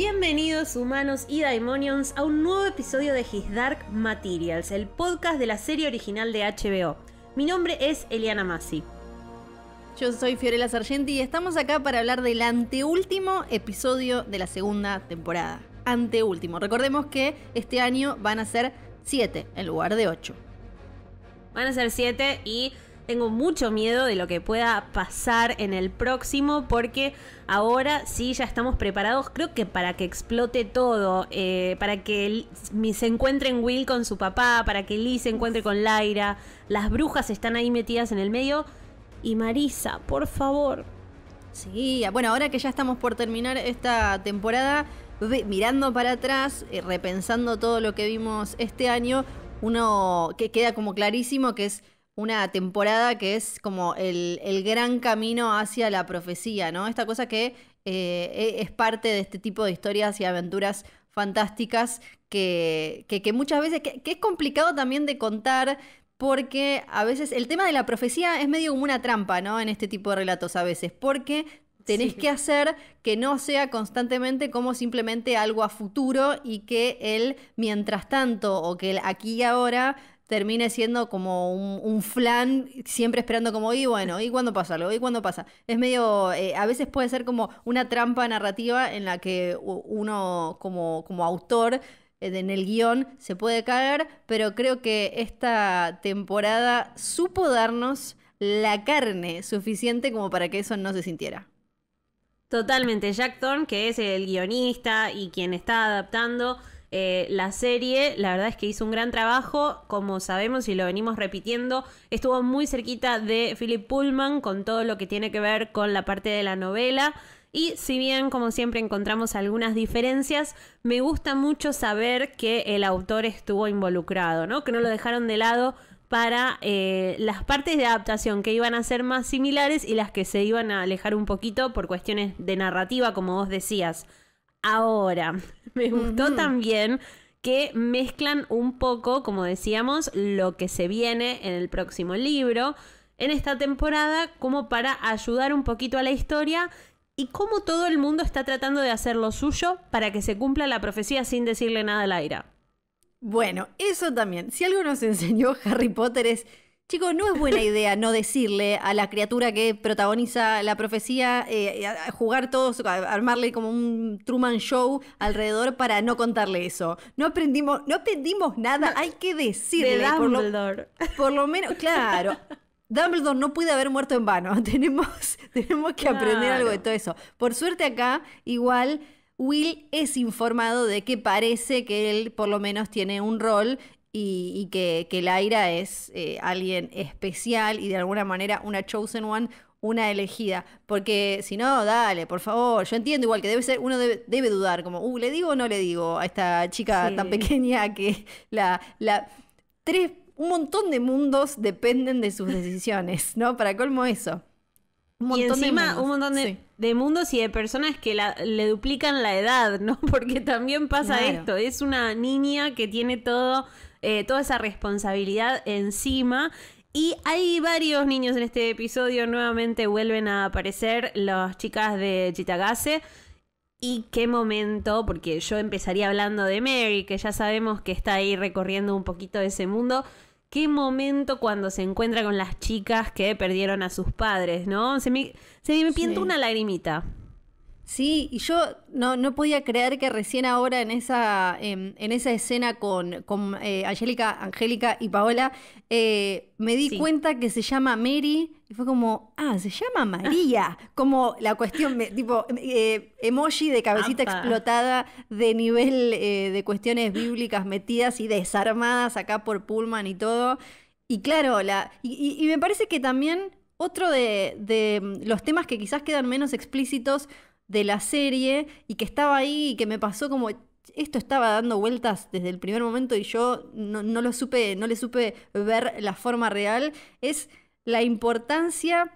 Bienvenidos humanos y Daimonions a un nuevo episodio de His Dark Materials, el podcast de la serie original de HBO. Mi nombre es Eliana Massi. Yo soy Fiorella Sargenti y estamos acá para hablar del anteúltimo episodio de la segunda temporada. Anteúltimo. Recordemos que este año van a ser 7 en lugar de 8. Van a ser 7 y tengo mucho miedo de lo que pueda pasar en el próximo porque ahora sí ya estamos preparados, creo que para que explote todo, eh, para que se encuentre en Will con su papá, para que Lee se encuentre con Lyra, las brujas están ahí metidas en el medio y Marisa, por favor. Sí, bueno, ahora que ya estamos por terminar esta temporada, mirando para atrás, eh, repensando todo lo que vimos este año, uno que queda como clarísimo que es una temporada que es como el, gran camino hacia la profecía, ¿no? Esta cosa que eh, e, es parte de este tipo de historias y aventuras fantásticas que, muchas veces, que, es complicado también de contar. Porque a veces el tema de la profecía es medio como una trampa, ¿no? En este tipo de relatos a veces, porque tenés que hacer que no sea constantemente como simplemente algo a futuro y que él, mientras tanto, o que el aquí y ahora termine siendo como un, flan, siempre esperando como, y bueno, ¿y cuándo pasa algo? ¿Y cuando pasa? Es medio, eh, a veces puede ser como una trampa narrativa en la que uno como, como autor eh, en el guión se puede caer, pero creo que esta temporada supo darnos la carne suficiente como para que eso no se sintiera. Totalmente, Jack Thorne, que es el guionista y quien está adaptando eh, la serie, la verdad es que hizo un gran trabajo, como sabemos y lo venimos repitiendo, estuvo muy cerquita de Philip Pullman con todo lo que tiene que ver con la parte de la novela. Y si bien, como siempre, encontramos algunas diferencias, me gusta mucho saber que el autor estuvo involucrado, ¿no? Que no lo dejaron de lado para eh, las partes de adaptación que iban a ser más similares y las que se iban a alejar un poquito por cuestiones de narrativa, como vos decías. Ahora, Me gustó también que mezclan un poco, como decíamos, lo que se viene en el próximo libro, en esta temporada, como para ayudar un poquito a la historia y cómo todo el mundo está tratando de hacer lo suyo para que se cumpla la profecía sin decirle nada al aire. Bueno, eso también. Si algo nos enseñó Harry Potter es Chicos, no es buena idea no decirle a la criatura que protagoniza la profecía, eh, eh, jugar todos, armarle como un Truman Show alrededor para no contarle eso. No aprendimos, no nada, hay que decirle. De Dumbledore. Por lo, menos, claro. Dumbledore no puede haber muerto en vano. Tenemos, tenemos que aprender algo de todo eso. Por suerte acá, igual, Will es informado de que parece que él por lo menos tiene un rol y, que, que, Laira es eh, alguien especial y de alguna manera una chosen one, una elegida. Porque si no, dale, por favor. Yo entiendo igual que debe ser, uno debe, dudar, como, uh, ¿le digo o no le digo a esta chica tan pequeña que la, la tres, un montón de mundos dependen de sus decisiones, ¿no? Para colmo eso. Un y encima un montón de, mundos y de personas que la, le duplican la edad, ¿no? Porque también pasa esto, es una niña que tiene todo eh, toda esa responsabilidad encima. Y hay varios niños en este episodio, nuevamente vuelven a aparecer las chicas de Chitagase. Y qué momento, porque yo empezaría hablando de Mary, que ya sabemos que está ahí recorriendo un poquito de ese mundo. Qué momento cuando se encuentra con las chicas que perdieron a sus padres, ¿no? Se me, se pinta una lagrimita. Sí, y yo no, no podía creer que recién ahora en esa, em, en, esa escena con, con eh, Angélica, Angélica y Paola, eh, me di cuenta que se llama Mary y fue como, ah, se llama María. como la cuestión, tipo, eh, emoji de cabecita explotada de nivel de cuestiones bíblicas metidas y desarmadas acá por Pullman y todo. Y claro, la, y, me parece que también otro de, de mm, los temas que quizás quedan menos explícitos de la serie y que estaba ahí y que me pasó como esto estaba dando vueltas desde el primer momento y yo no, lo supe, no le supe ver la forma real, es la importancia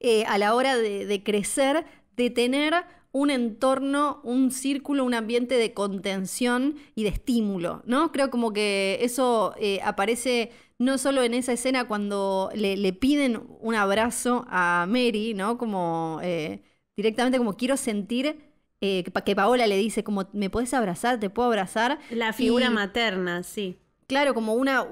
eh, a la hora de, crecer de tener un entorno, un círculo, un ambiente de contención y de estímulo, ¿no? Creo como que eso eh, aparece no solo en esa escena cuando le, piden un abrazo a Mary, ¿no? Como... Eh, Directamente como quiero sentir eh, que Paola le dice como me puedes abrazar, te puedo abrazar. La figura materna, sí. Claro, como una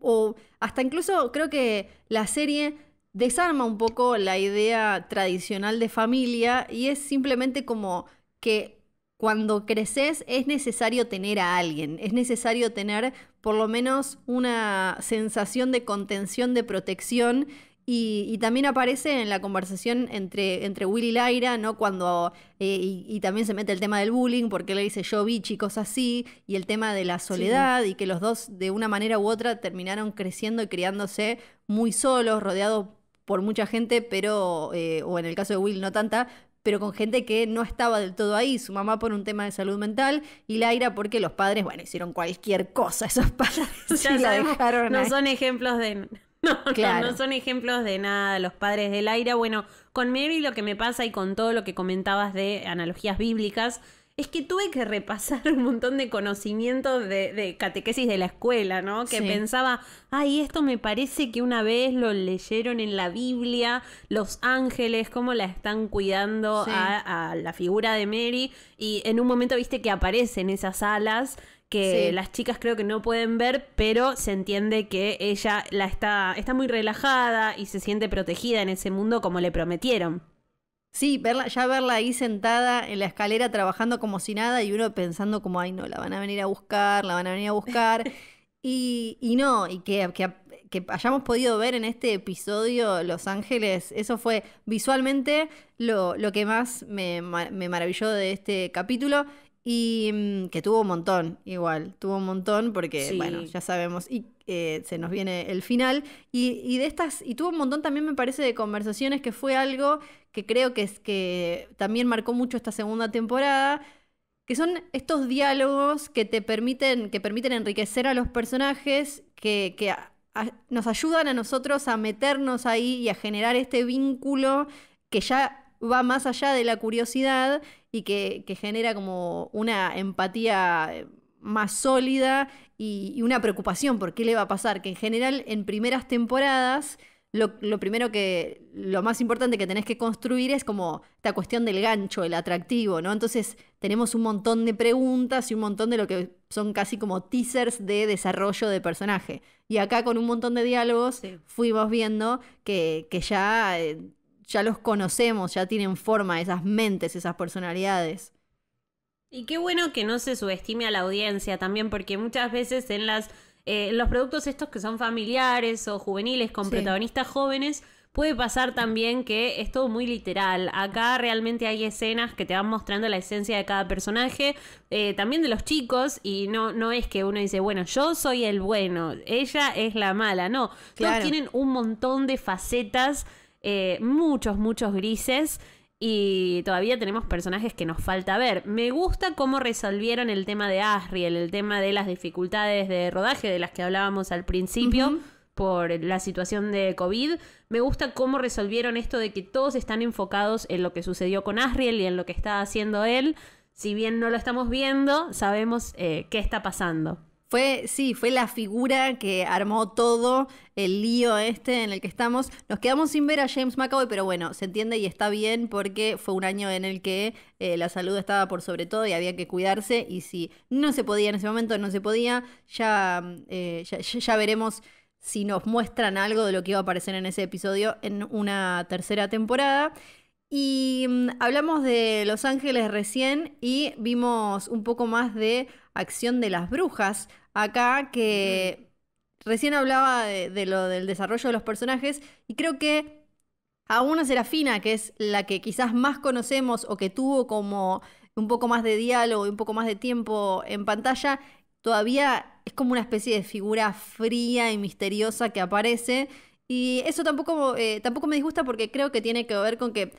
o hasta incluso creo que la serie desarma un poco la idea tradicional de familia y es simplemente como que cuando creces es necesario tener a alguien, es necesario tener por lo menos una sensación de contención, de protección y, también aparece en la conversación entre, entre Will y Laira, ¿no? Cuando. Eh, y, también se mete el tema del bullying, porque él le dice yo vi chicos así, y el tema de la soledad, y que los dos, de una manera u otra, terminaron creciendo y criándose muy solos, rodeados por mucha gente, pero. Eh, o en el caso de Will, no tanta, pero con gente que no estaba del todo ahí. Su mamá por un tema de salud mental y Laira porque los padres, bueno, hicieron cualquier cosa esos padres. Ya la dejaron no son ejemplos de No, no, no, son ejemplos de nada, los padres del aire. Bueno, con Mary lo que me pasa y con todo lo que comentabas de analogías bíblicas, es que tuve que repasar un montón de conocimientos de, catequesis de la escuela, ¿no? Que pensaba, ay, esto me parece que una vez lo leyeron en la Biblia, los ángeles, cómo la están cuidando a, a la figura de Mary. Y en un momento viste que aparecen esas alas que las chicas creo que no pueden ver, pero se entiende que ella la está, está muy relajada y se siente protegida en ese mundo como le prometieron. Sí, verla, ya verla ahí sentada en la escalera trabajando como si nada y uno pensando como, ay no, la van a venir a buscar, la van a venir a buscar. y, y, no, y que, que, hayamos podido ver en este episodio Los Ángeles, eso fue visualmente lo, lo que más me, me maravilló de este capítulo y mm, que tuvo un montón, igual, tuvo un montón porque, bueno, ya sabemos, y eh, se nos viene el final. Y, de estas, y tuvo un montón también, me parece, de conversaciones que fue algo que creo que, es, que también marcó mucho esta segunda temporada, que son estos diálogos que te permiten, que permiten enriquecer a los personajes, que, nos ayudan a nosotros a meternos ahí y a generar este vínculo que ya va más allá de la curiosidad y que, genera como una empatía eh, más sólida y, una preocupación por qué le va a pasar, que en general en primeras temporadas lo, primero que, lo más importante que tenés que construir es como esta cuestión del gancho, el atractivo, ¿no? Entonces tenemos un montón de preguntas y un montón de lo que son casi como teasers de desarrollo de personaje. Y acá con un montón de diálogos fuimos viendo que, que ya eh, ya los conocemos, ya tienen forma esas mentes, esas personalidades. Y qué bueno que no se subestime a la audiencia también, porque muchas veces en las eh, los productos estos que son familiares o juveniles con protagonistas jóvenes puede pasar también que es todo muy literal. Acá realmente hay escenas que te van mostrando la esencia de cada personaje, eh, también de los chicos, y no, no es que uno dice, bueno, yo soy el bueno, ella es la mala, no. Todos tienen un montón de facetas eh, muchos, muchos grises y todavía tenemos personajes que nos falta ver. Me gusta cómo resolvieron el tema de Asriel, el tema de las dificultades de rodaje de las que hablábamos al principio. por la situación de COVID. Me gusta cómo resolvieron esto de que todos están enfocados en lo que sucedió con Asriel y en lo que está haciendo él. Si bien no lo estamos viendo, sabemos eh, qué está pasando. Fue, sí, fue la figura que armó todo el lío este en el que estamos. Nos quedamos sin ver a James McAvoy, pero bueno, se entiende y está bien porque fue un año en el que eh, la salud estaba por sobre todo y había que cuidarse. Y si no se podía en ese momento, no se podía. ya mm, eh, veremos si nos muestran algo de lo que iba a aparecer en ese episodio en una tercera temporada. Y mm, hablamos de Los Ángeles recién y vimos un poco más de Acción de las Brujas, acá que recién hablaba de, lo del desarrollo de los personajes y creo que a una Serafina, que es la que quizás más conocemos o que tuvo como un poco más de diálogo y un poco más de tiempo en pantalla, todavía es como una especie de figura fría y misteriosa que aparece. Y eso tampoco, eh, tampoco me disgusta porque creo que tiene que ver con que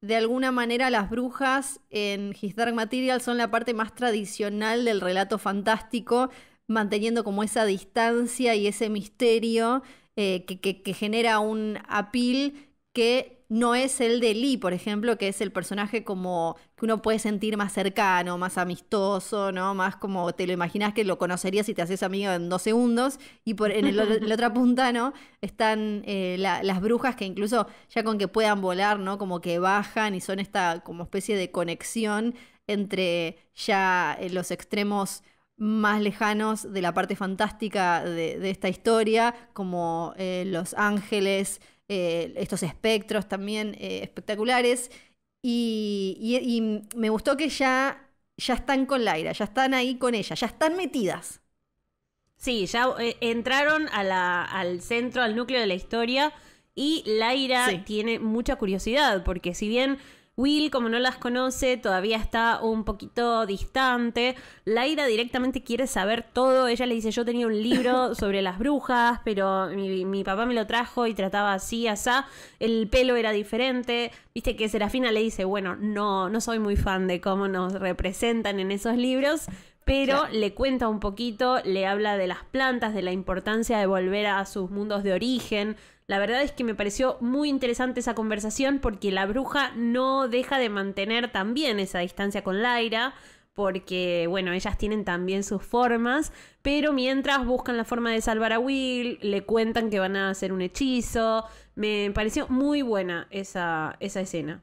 de alguna manera las brujas en His Material son la parte más tradicional del relato fantástico, manteniendo como esa distancia y ese misterio eh, que, genera un apil que no es el de Lee, por ejemplo, que es el personaje como que uno puede sentir más cercano, más amistoso, ¿no? Más como te lo imaginas que lo conocerías si te haces amigo en dos segundos. Y por en el, la otra punta, ¿no? Están eh, las brujas que incluso ya con que puedan volar, ¿no? Como que bajan y son esta como especie de conexión entre ya eh, los extremos más lejanos de la parte fantástica de, esta historia, como eh, los ángeles, eh, estos espectros también eh, espectaculares. Y, me gustó que ya, ya están con Laira, ya están ahí con ella, ya están metidas. Sí, ya entraron al centro, al núcleo de la historia. Y Laira tiene mucha curiosidad, porque si bien Will, como no las conoce, todavía está un poquito distante. Laira directamente quiere saber todo. Ella le dice, yo tenía un libro sobre las brujas, pero mi, papá me lo trajo y trataba así, asá. El pelo era diferente. Viste que Serafina le dice, bueno, no, no soy muy fan de cómo nos representan en esos libros, pero le cuenta un poquito, le habla de las plantas, de la importancia de volver a sus mundos de origen, la verdad es que me pareció muy interesante esa conversación porque la bruja no deja de mantener también esa distancia con Laira, porque bueno, ellas tienen también sus formas, pero mientras buscan la forma de salvar a Will, le cuentan que van a hacer un hechizo, me pareció muy buena esa, esa escena.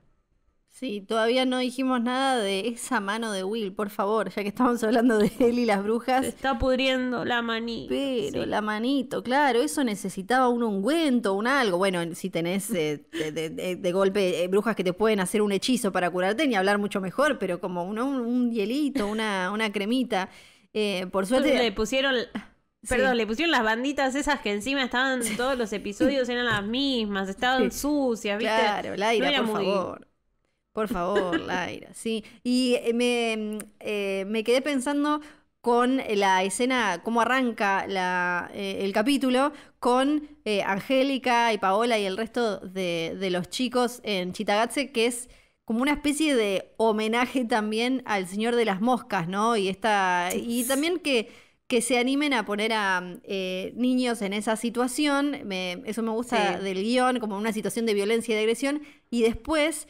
Sí, todavía no dijimos nada de esa mano de Will, por favor, ya que estábamos hablando de él y las brujas. está pudriendo la manito. Pero la manito, claro, eso necesitaba un ungüento, un algo. Bueno, si tenés eh, de, golpe eh, brujas que te pueden hacer un hechizo para curarte, ni hablar mucho mejor, pero como un, un hielito, una, una cremita. Eh, por suerte. Le pusieron. Perdón, le pusieron las banditas esas que encima estaban todos los episodios, eran las mismas, estaban sucias, ¿viste? Claro, no por favor. Por favor, Laira, sí. Y eh, eh, me, quedé pensando con eh, la escena, cómo arranca la, el capítulo, con Angélica y Paola y el resto de, los chicos en Chitagatse, que es como una especie de homenaje también al Señor de las Moscas, ¿no? Y, esta, y también que, que se animen a poner a niños en esa situación, eso me gusta del guión, como una situación de violencia y de agresión, y después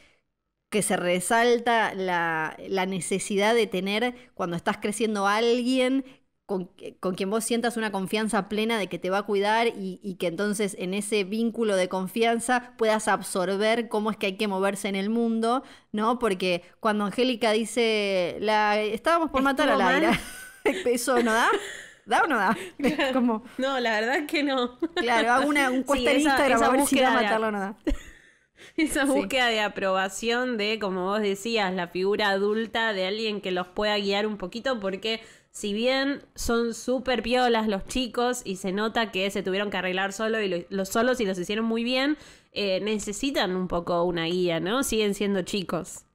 que se resalta la, necesidad de tener cuando estás creciendo alguien eh, con, quien vos sientas una confianza plena de que te va a cuidar y, que entonces en ese vínculo de confianza puedas absorber cómo es que hay que moverse en el mundo, ¿no? Porque cuando Angélica dice, la, estábamos por matar a Laira, ¿eso no da? ¿Da o no da? No, la verdad que no. Claro, hago una un cuesta ver si da matarlo o no da. Esa búsqueda de aprobación de, como vos decías, la figura adulta de alguien que los pueda guiar un poquito, porque si bien son súper piolas los chicos y se nota que se tuvieron que arreglar solo y los solos y los hicieron muy bien, eh, necesitan un poco una guía, ¿no? Siguen siendo chicos.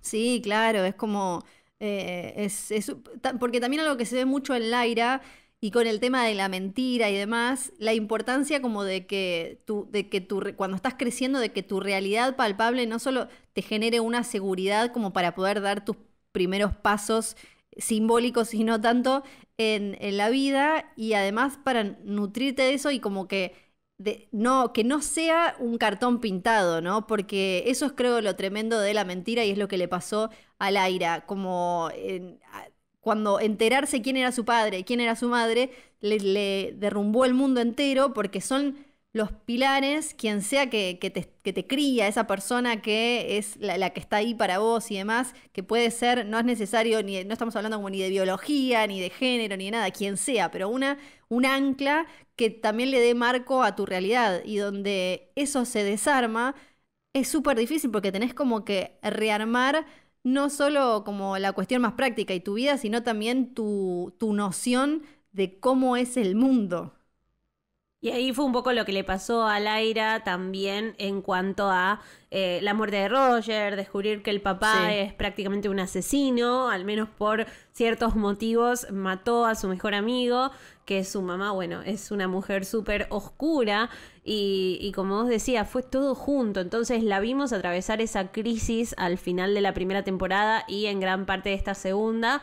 Sí, claro, es como... Eh, porque también algo que se ve mucho en Laira y con el tema de la mentira y demás, la importancia como de que, tú de que tú cuando estás creciendo, de que tu realidad palpable no solo te genere una seguridad como para poder dar tus primeros pasos simbólicos sino tanto en, la vida, y además para nutrirte de eso y como que de, no, que no sea un cartón pintado, ¿no? Porque eso es creo lo tremendo de la mentira y es lo que le pasó a Laira, como... En, cuando enterarse quién era su padre, quién era su madre, le, derrumbó el mundo entero porque son los pilares, quien sea que, te, cría, esa persona que es la, que está ahí para vos y demás, que puede ser, no es necesario, ni, no estamos hablando ni de biología, ni de género, ni de nada, quien sea, pero una, un ancla que también le dé marco a tu realidad y donde eso se desarma, es súper difícil porque tenés como que rearmar no solo como la cuestión más práctica y tu vida, sino también tu, tu noción de cómo es el mundo. Y ahí fue un poco lo que le pasó a Laira también en cuanto a eh, la muerte de Roger, descubrir que el papá es prácticamente un asesino, al menos por ciertos motivos, mató a su mejor amigo, que su mamá, bueno, es una mujer súper oscura y, como vos decía, fue todo junto, entonces la vimos atravesar esa crisis al final de la primera temporada y en gran parte de esta segunda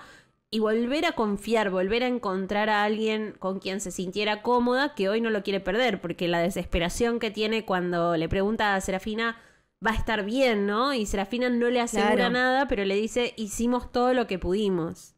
y volver a confiar, volver a encontrar a alguien con quien se sintiera cómoda, que hoy no lo quiere perder, porque la desesperación que tiene cuando le pregunta a Serafina va a estar bien, ¿no? Y Serafina no le asegura nada, pero le dice, hicimos todo lo que pudimos.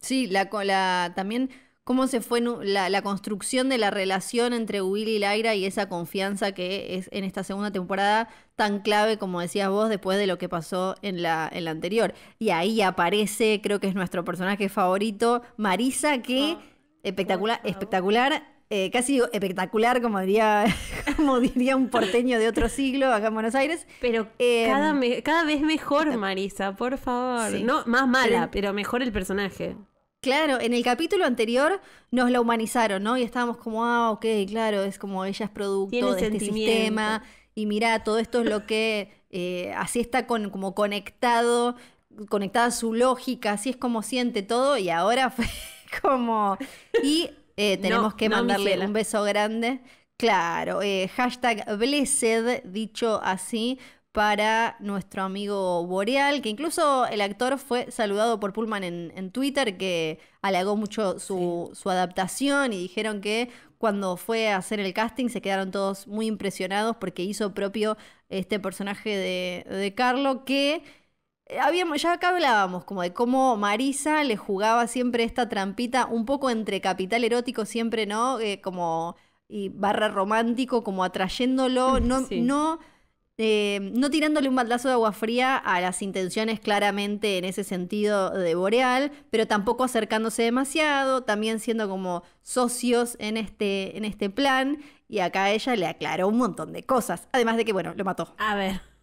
Sí, la, cola también cómo se fue la, construcción de la relación entre Will y Laira y esa confianza que es en esta segunda temporada tan clave, como decías vos, después de lo que pasó en la, anterior. Y ahí aparece, creo que es nuestro personaje favorito, Marisa, que ah, espectacular, espectacular. Eh, casi espectacular, como diría, como diría un porteño de otro siglo acá en Buenos Aires. Pero em, cada, vez mejor, Marisa, por favor. No, más mala, pero mejor el personaje. Claro, en el capítulo anterior nos la humanizaron, ¿no? Y estábamos como, ah, ok, claro, es como ella es producto de este sistema. Y mira, todo esto es lo que eh, así está como conectado, conectada a su lógica, así es como siente todo. Y ahora fue como. Y eh, tenemos que mandarle un beso grande. Claro, eh, hashtag blessed, dicho así, para nuestro amigo Boreal, que incluso el actor fue saludado por Pullman en, Twitter, que halagó mucho su, adaptación y dijeron que cuando fue a hacer el casting se quedaron todos muy impresionados porque hizo propio este personaje de, de Carlo que... Eh, habíamos, ya acá hablábamos como de cómo Marisa le jugaba siempre esta trampita un poco entre capital erótico, siempre, ¿no? Eh, como y barra romántico, como atrayéndolo, no, no Em, no tirándole un baldazo de agua fría a las intenciones claramente en ese sentido de Boreal, pero tampoco acercándose demasiado, también siendo como socios en este, en este plan. Y acá ella le aclaró un montón de cosas, además de que, bueno, lo mató. A ver.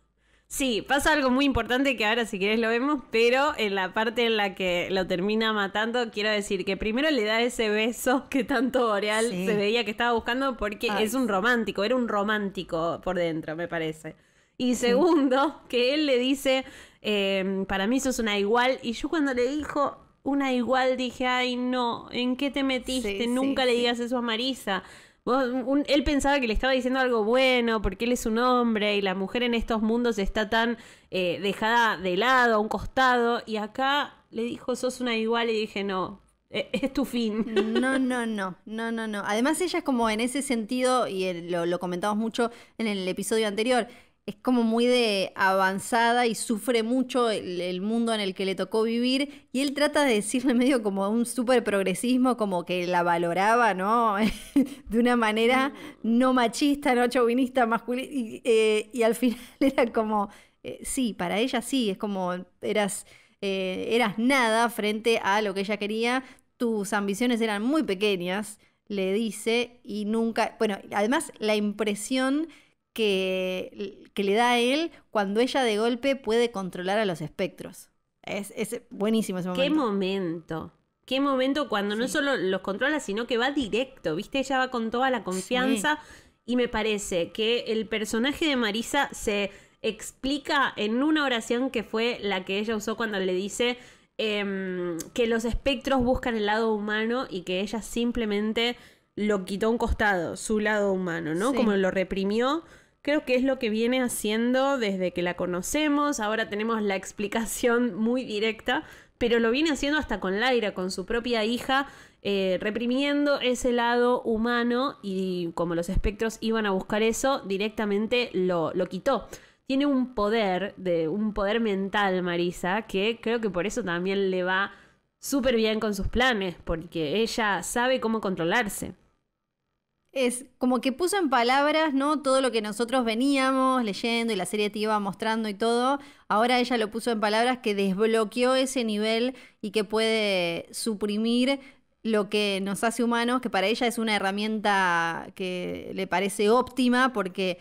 Sí, pasa algo muy importante que ahora si querés lo vemos, pero en la parte en la que lo termina matando, quiero decir que primero le da ese beso que tanto Boreal se veía que estaba buscando porque es un romántico, era un romántico por dentro, me parece. Y segundo, que él le dice, em, para mí sos una igual, y yo cuando le dijo, una igual dije, ay no, ¿en qué te metiste? Nunca le digas eso a Marisa él pensaba que le estaba diciendo algo bueno porque él es un hombre y la mujer en estos mundos está tan eh, dejada de lado, a un costado. Y acá le dijo, sos una igual y dije, no, e, es tu fin. No, no, no, no, no, no. Además ella es como en ese sentido, y lo, lo comentamos mucho en el episodio anterior, es como muy de avanzada y sufre mucho el, mundo en el que le tocó vivir. Y él trata de decirle medio como un súper progresismo, como que la valoraba, ¿no? de una manera no machista, no chauvinista, masculina. Y, eh, al final era como, eh, sí, para ella sí, es como eras, eh, eras nada frente a lo que ella quería, tus ambiciones eran muy pequeñas le dice y nunca, bueno, además la impresión que, que le da a él cuando ella de golpe puede controlar a los espectros. Es, es buenísimo ese momento. ¡Qué momento! qué momento cuando no solo los controla, sino que va directo, ¿viste? Ella va con toda la confianza y me parece que el personaje de Marisa se explica en una oración que fue la que ella usó cuando le dice em, que los espectros buscan el lado humano y que ella simplemente lo quitó a un costado, su lado humano, ¿no? Como lo reprimió creo que es lo que viene haciendo desde que la conocemos. Ahora tenemos la explicación muy directa, pero lo viene haciendo hasta con Laira, con su propia hija, eh, reprimiendo ese lado humano y como los espectros iban a buscar eso, directamente lo, lo quitó. Tiene un poder, de, un poder mental, Marisa, que creo que por eso también le va súper bien con sus planes, porque ella sabe cómo controlarse es como que puso en palabras, ¿no? Todo lo que nosotros veníamos leyendo y la serie te iba mostrando y todo. Ahora ella lo puso en palabras que desbloqueó ese nivel y que puede suprimir lo que nos hace humanos, que para ella es una herramienta que le parece óptima porque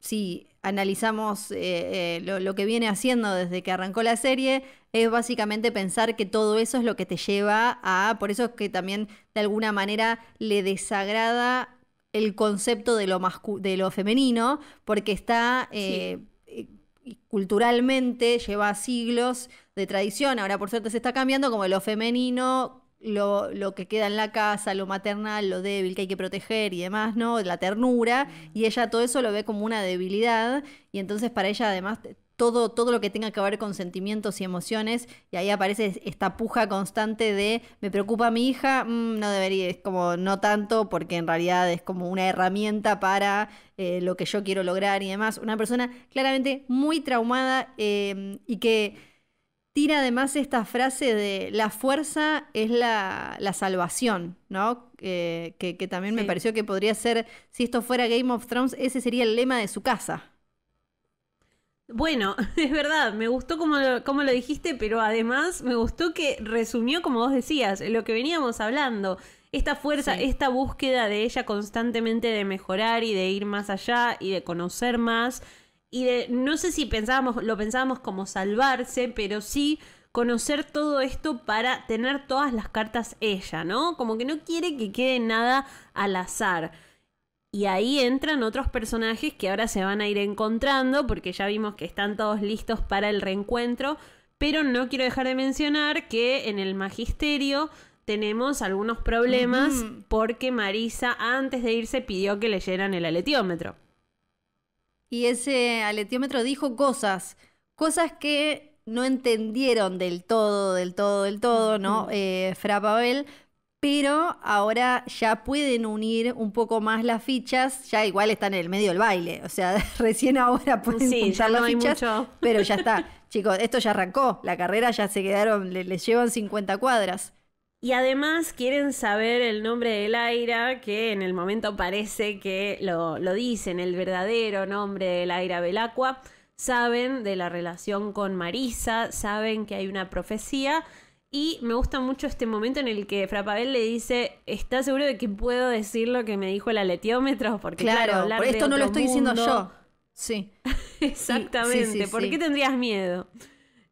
si analizamos eh, eh, lo, lo que viene haciendo desde que arrancó la serie, es básicamente pensar que todo eso es lo que te lleva a, por eso es que también de alguna manera le desagrada el concepto de lo, de lo femenino, porque está eh, culturalmente, lleva siglos de tradición, ahora por suerte se está cambiando como lo femenino, lo, lo, que queda en la casa, lo maternal, lo débil que hay que proteger y demás, ¿no? La ternura, y ella todo eso lo ve como una debilidad, y entonces para ella además todo, todo lo que tenga que ver con sentimientos y emociones, y ahí aparece esta puja constante de me preocupa mi hija, mm, no debería, es como no tanto, porque en realidad es como una herramienta para eh, lo que yo quiero lograr y demás. Una persona claramente muy traumada eh, y que tira además esta frase de la fuerza es la, salvación, ¿no? Eh, que, también me pareció que podría ser, si esto fuera Game of Thrones, ese sería el lema de su casa. Bueno, es verdad, me gustó como lo, dijiste, pero además me gustó que resumió, como vos decías, lo que veníamos hablando. Esta fuerza, esta búsqueda de ella constantemente de mejorar y de ir más allá y de conocer más. Y de, no sé si pensábamos, lo pensábamos como salvarse, pero sí conocer todo esto para tener todas las cartas ella, ¿no? Como que no quiere que quede nada al azar. Y ahí entran otros personajes que ahora se van a ir encontrando, porque ya vimos que están todos listos para el reencuentro. Pero no quiero dejar de mencionar que en el magisterio tenemos algunos problemas porque Marisa antes de irse pidió que leyeran el aletiómetro. Y ese aletiómetro dijo cosas, cosas que no entendieron del todo, del todo, del todo, ¿no? Eh, Fra Pavel, pero ahora ya pueden unir un poco más las fichas, ya igual están en el medio del baile, o sea, recién ahora pueden sí, ya las fichas, pero ya está. Chicos, esto ya arrancó, la carrera ya se quedaron, les llevan 50 cuadras. Y además quieren saber el nombre de Laira, que en el momento parece que lo, lo dicen, el verdadero nombre de Laira Belacqua. Saben de la relación con Marisa, saben que hay una profecía y me gusta mucho este momento en el que Frapabel le dice, ¿estás seguro de que puedo decir lo que me dijo el aletiómetro? Porque claro, claro por esto no lo estoy diciendo yo. Sí. Exactamente, ¿por qué tendrías miedo?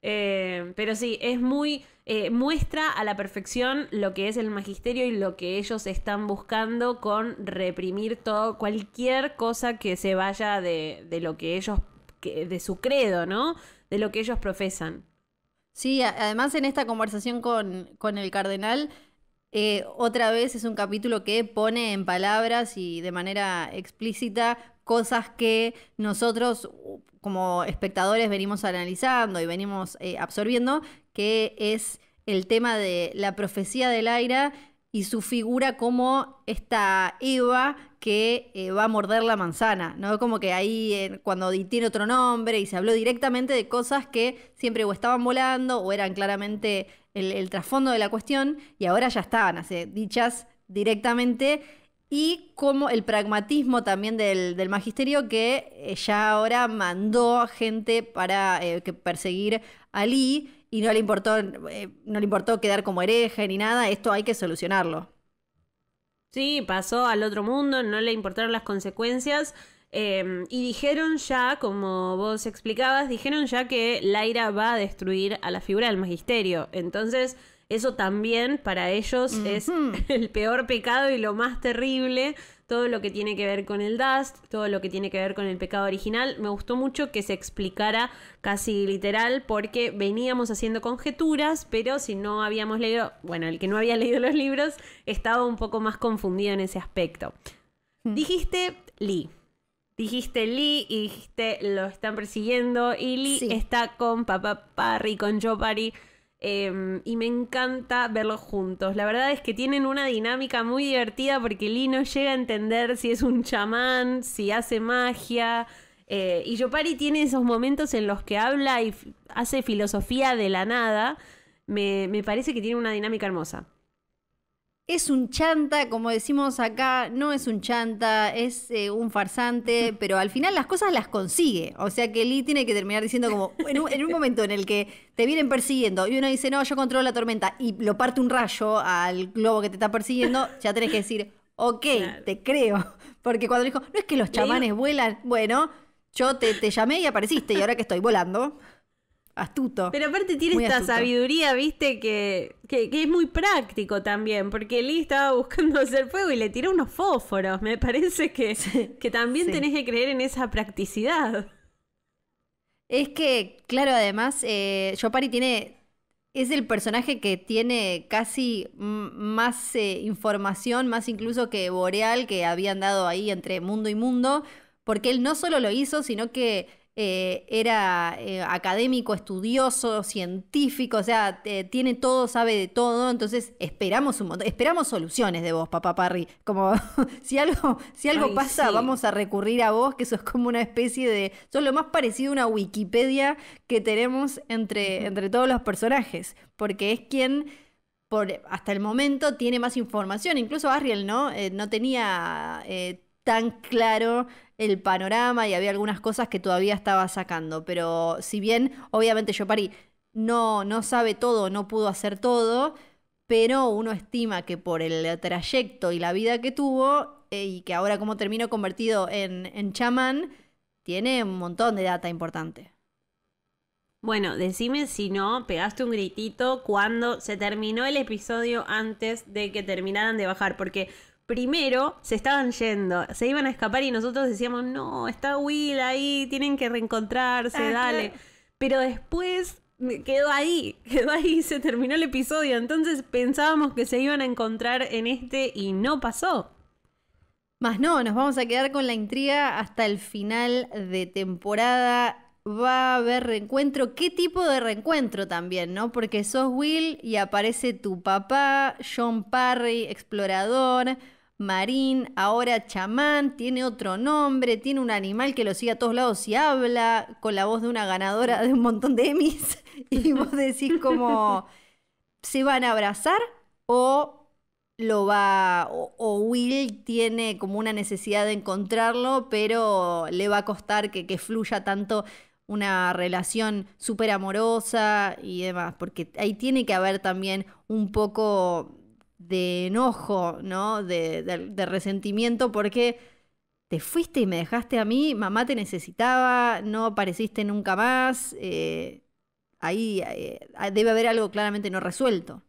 Eh, pero sí, es muy... Eh, muestra a la perfección lo que es el magisterio y lo que ellos están buscando con reprimir todo, cualquier cosa que se vaya de, de lo que ellos, de su credo, ¿no? De lo que ellos profesan. Sí, además en esta conversación con, el cardenal, eh, otra vez es un capítulo que pone en palabras y de manera explícita cosas que nosotros como espectadores venimos analizando y venimos eh, absorbiendo, que es el tema de la profecía del aire y su figura como esta Eva que eh, va a morder la manzana, ¿no? Como que ahí eh, cuando tiene otro nombre y se habló directamente de cosas que siempre o estaban volando o eran claramente el, trasfondo de la cuestión y ahora ya estaban dichas directamente y como el pragmatismo también del, magisterio que eh, ya ahora mandó a gente para perseguir a Lee y no le importó, no le importó quedar como hereje ni nada, esto hay que solucionarlo. Sí, pasó al otro mundo, no le importaron las consecuencias. Em, y dijeron ya, como vos explicabas, dijeron ya que Laira va a destruir a la figura del magisterio. Entonces, eso también para ellos es el peor pecado y lo más terrible todo lo que tiene que ver con el Dust, todo lo que tiene que ver con el pecado original. Me gustó mucho que se explicara casi literal porque veníamos haciendo conjeturas, pero si no habíamos leído, bueno, el que no había leído los libros estaba un poco más confundido en ese aspecto. Hmm. Dijiste Lee. Dijiste Lee y dijiste lo están persiguiendo y Lee está con papá Parry, con Joe Parry. Em, y me encanta verlos juntos. La verdad es que tienen una dinámica muy divertida porque Lino llega a entender si es un chamán, si hace magia. y eh, y Yopari tiene esos momentos en los que habla y hace filosofía de la nada. me parece que tiene una dinámica hermosa es un chanta, como decimos acá, no es un chanta, es eh, un farsante, pero al final las cosas las consigue. O sea que Lee tiene que terminar diciendo como, en un, momento en el que te vienen persiguiendo y uno dice, no, yo controlo la tormenta y lo parte un rayo al globo que te está persiguiendo, ya tenés que decir, ok, te creo. Porque cuando dijo, no es que los chamanes vuelan, bueno, yo te, te llamé y apareciste y ahora que estoy volando astuto. Pero aparte tiene esta sabiduría, viste, que, es muy práctico también, porque Lee estaba buscando hacer fuego y le tiró unos fósforos. Me parece que, que también tenés que creer en esa practicidad. Es que, claro, además, eh, tiene. Es el personaje que tiene casi más eh, información, más incluso que Boreal, que habían dado ahí entre mundo y mundo, porque él no solo lo hizo, sino que eh, era eh, académico, estudioso, científico, o sea, eh, tiene todo, sabe de todo, entonces esperamos un esperamos soluciones de vos, papá Parry, como si algo, si algo pasa, vamos a recurrir a vos, que eso es como una especie de, sos lo más parecido a una Wikipedia que tenemos entre, entre todos los personajes, porque es quien... Por, hasta el momento tiene más información, incluso Ariel, ¿no? no tenía tan claro el panorama y había algunas cosas que todavía estaba sacando. Pero si bien, obviamente, Yopari no, no sabe todo, no pudo hacer todo, pero uno estima que por el trayecto y la vida que tuvo, eh, y que ahora como terminó convertido en, en chamán, tiene un montón de data importante. Bueno, decime si no, pegaste un gritito cuando se terminó el episodio antes de que terminaran de bajar, porque primero se estaban yendo, se iban a escapar y nosotros decíamos, no, está Will ahí, tienen que reencontrarse, ah, dale. Pero después quedó ahí, quedó ahí, se terminó el episodio, entonces pensábamos que se iban a encontrar en este y no pasó. Más no, nos vamos a quedar con la intriga hasta el final de temporada. Va a haber reencuentro. ¿Qué tipo de reencuentro también, no? Porque sos Will y aparece tu papá, John Parry, explorador marín, ahora chamán, tiene otro nombre, tiene un animal que lo sigue a todos lados y habla con la voz de una ganadora de un montón de Emmys. Y vos decís como, ¿se van a abrazar o lo va, o, Will tiene como una necesidad de encontrarlo, pero le va a costar que, que fluya tanto una relación súper amorosa y demás, porque ahí tiene que haber también un poco de enojo, ¿no? De, resentimiento porque te fuiste y me dejaste a mí, mamá te necesitaba, no apareciste nunca más. Eh, ahí eh, ah, debe haber algo claramente no resuelto.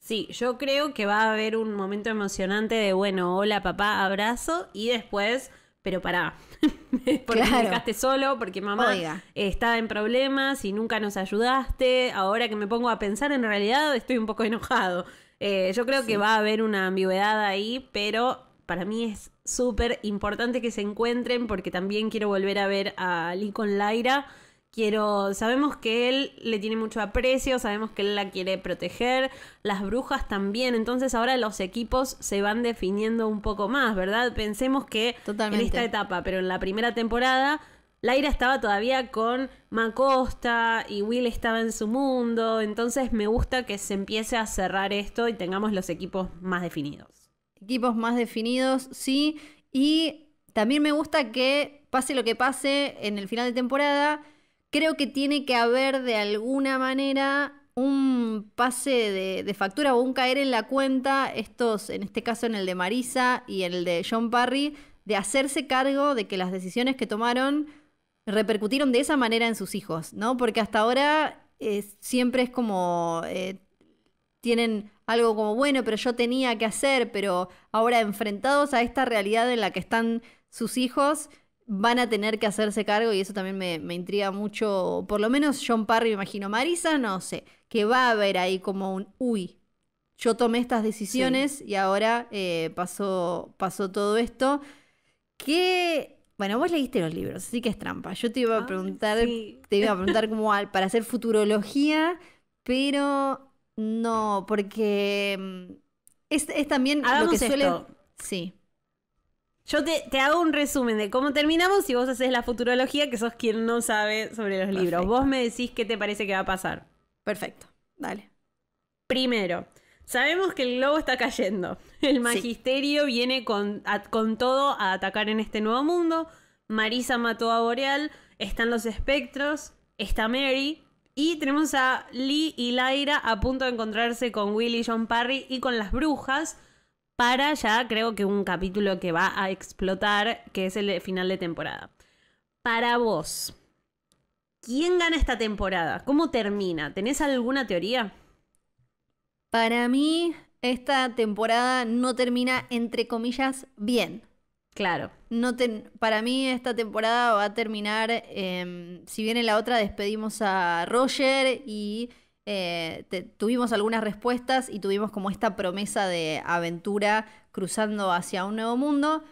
Sí, yo creo que va a haber un momento emocionante de, bueno, hola papá, abrazo, y después, pero pará, porque me dejaste solo, porque mamá estaba en problemas y nunca nos ayudaste, ahora que me pongo a pensar, en realidad estoy un poco enojado. Eh, yo creo que va a haber una ambigüedad ahí, pero para mí es súper importante que se encuentren porque también quiero volver a ver a Lee con Laira. Quiero, sabemos que él le tiene mucho aprecio, sabemos que él la quiere proteger, las brujas también, entonces ahora los equipos se van definiendo un poco más, ¿verdad? Pensemos que en esta etapa, pero en la primera temporada Laira estaba todavía con Macosta y Will estaba en su mundo, entonces me gusta que se empiece a cerrar esto y tengamos los equipos más definidos. Equipos más definidos, sí, y también me gusta que pase lo que pase en el final de temporada, creo que tiene que haber de alguna manera un pase de, factura o un caer en la cuenta, estos, en este caso en el de Marisa y el de John Parry, de hacerse cargo de que las decisiones que tomaron repercutieron de esa manera en sus hijos, ¿no? Porque hasta ahora eh, siempre es como... Eh, tienen algo como, bueno, pero yo tenía que hacer, pero ahora enfrentados a esta realidad en la que están sus hijos, van a tener que hacerse cargo y eso también me, intriga mucho, por lo menos John Parry, imagino, Marisa, no sé, que va a haber ahí como un, uy, yo tomé estas decisiones y ahora eh, pasó, pasó todo esto. ¿Qué bueno, vos leíste los libros, así que es trampa. Yo te iba a ah, preguntar, te iba a preguntar como al, para hacer futurología, pero no, porque mm, es, también lo que suele. Sí. Yo te, hago un resumen de cómo terminamos y vos haces la futurología, que sos quien no sabe sobre los libros. Vos me decís qué te parece que va a pasar. Perfecto, dale. Primero, Sabemos que el globo está cayendo. El magisterio viene con, con todo a atacar en este nuevo mundo. Marisa mató a Boreal. Están los espectros. Está Mary. Y tenemos a Lee y Lyra a punto de encontrarse con Willy John Parry y con las brujas para ya creo que un capítulo que va a explotar, que es el final de temporada. Para vos, ¿quién gana esta temporada? ¿Cómo termina? ¿Tenés alguna teoría? Para mí, esta temporada no termina, entre comillas, bien. Claro. No para mí esta temporada va a terminar, em, si bien en la otra despedimos a Roger y eh, tuvimos algunas respuestas y tuvimos como esta promesa de aventura cruzando hacia un nuevo mundo,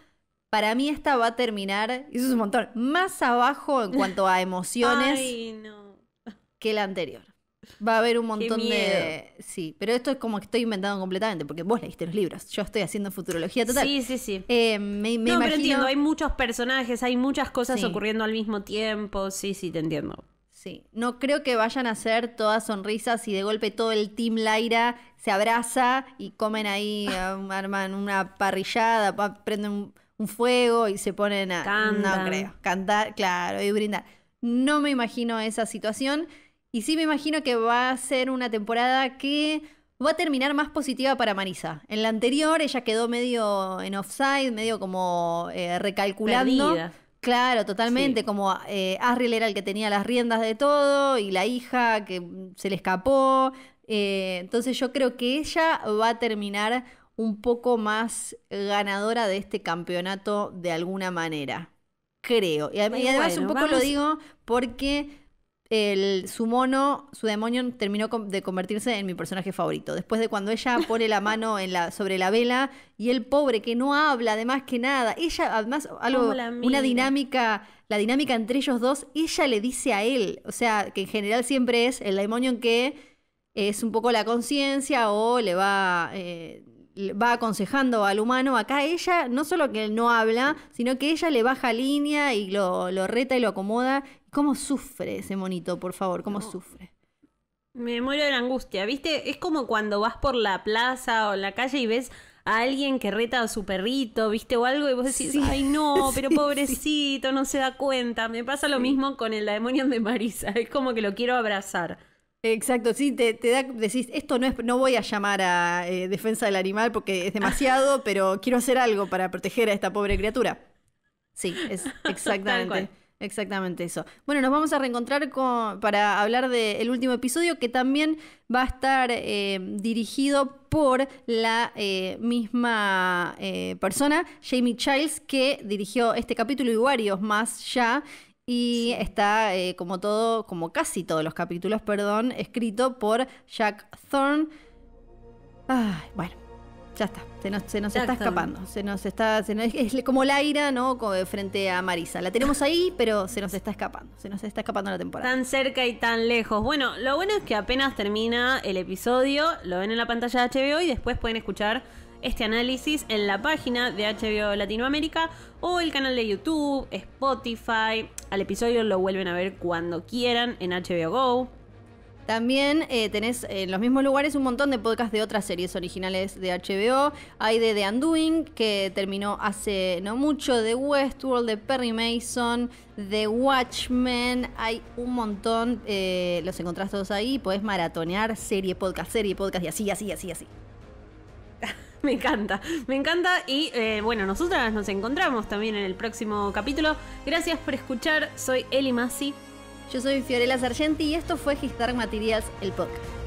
para mí esta va a terminar, y es un montón, más abajo en cuanto a emociones que la anterior. Va a haber un montón de. Sí, pero esto es como que estoy inventando completamente, porque vos leíste los libros. Yo estoy haciendo futurología total. Sí, sí, sí. Eh, me, me no, imagino... entiendo, hay muchos personajes, hay muchas cosas ocurriendo al mismo tiempo. Sí, sí, te entiendo. Sí. No creo que vayan a ser todas sonrisas y de golpe todo el team Laira se abraza y comen ahí, um, arman una parrillada, prenden un, fuego y se ponen a. creo. Cantar, claro, y brindar. No me imagino esa situación. Y sí me imagino que va a ser una temporada que va a terminar más positiva para Marisa. En la anterior ella quedó medio en offside, medio como eh, recalculando. Claro, totalmente, como eh, Asriel era el que tenía las riendas de todo y la hija que se le escapó. Eh, entonces yo creo que ella va a terminar un poco más ganadora de este campeonato de alguna manera. Creo. Y, además, un poco lo digo porque el, su mono, su demonio terminó de convertirse en mi personaje favorito. Después de cuando ella pone la mano en la, sobre la vela y el pobre que no habla de más que nada, ella además algo, una dinámica, la dinámica entre ellos dos, ella le dice a él, o sea, que en general siempre es el demonio que es un poco la conciencia o le va... Eh, va aconsejando al humano, acá ella no solo que no habla, sino que ella le baja línea y lo, lo reta y lo acomoda. ¿Cómo sufre ese monito, por favor? ¿Cómo sufre? Me muero de la angustia, ¿viste? Es como cuando vas por la plaza o la calle y ves a alguien que reta a su perrito, ¿viste? O algo, y vos decís, ay no, pero pobrecito, no se da cuenta. Me pasa lo mismo con el demonio de Marisa, es como que lo quiero abrazar. Exacto, sí, te, te, da, decís, esto no es, no voy a llamar a eh, defensa del animal porque es demasiado, pero quiero hacer algo para proteger a esta pobre criatura. Sí, es exactamente. Exactamente eso. Bueno, nos vamos a reencontrar para hablar del último episodio que también va a estar eh, dirigido por la eh, misma persona, Jamie Childs, que dirigió este capítulo y varios más ya. Y está eh, como todo, como casi todos los capítulos, perdón, escrito por Jack Thorne. bueno, ya está. Se nos, está escapando. Se nos está. es como la ira, ¿no? Eh, frente a Marisa. La tenemos ahí, pero se nos está escapando. Se nos está escapando la temporada. Tan cerca y tan lejos. Bueno, lo bueno es que apenas termina el episodio, lo ven en la pantalla de HBO y después pueden escuchar este análisis en la página de HBO Latinoamérica o el canal de YouTube, Spotify. Al episodio lo vuelven a ver cuando quieran en HBO Go. También eh, tenés eh, en los mismos lugares un montón de podcasts de otras series originales de HBO. Hay de The Undoing, que terminó hace no mucho, de Westworld, de Perry Mason, de Watchmen. Hay un montón, eh, los encontrás todos ahí. Podés maratonear serie, podcast, serie, podcast, y así, así, así, así. Me encanta, me encanta. Y eh, bueno, nosotras nos encontramos también en el próximo capítulo. Gracias por escuchar. Soy Eli Masi. Yo soy Fiorella Sargenti y esto fue Gistar Matías el podcast.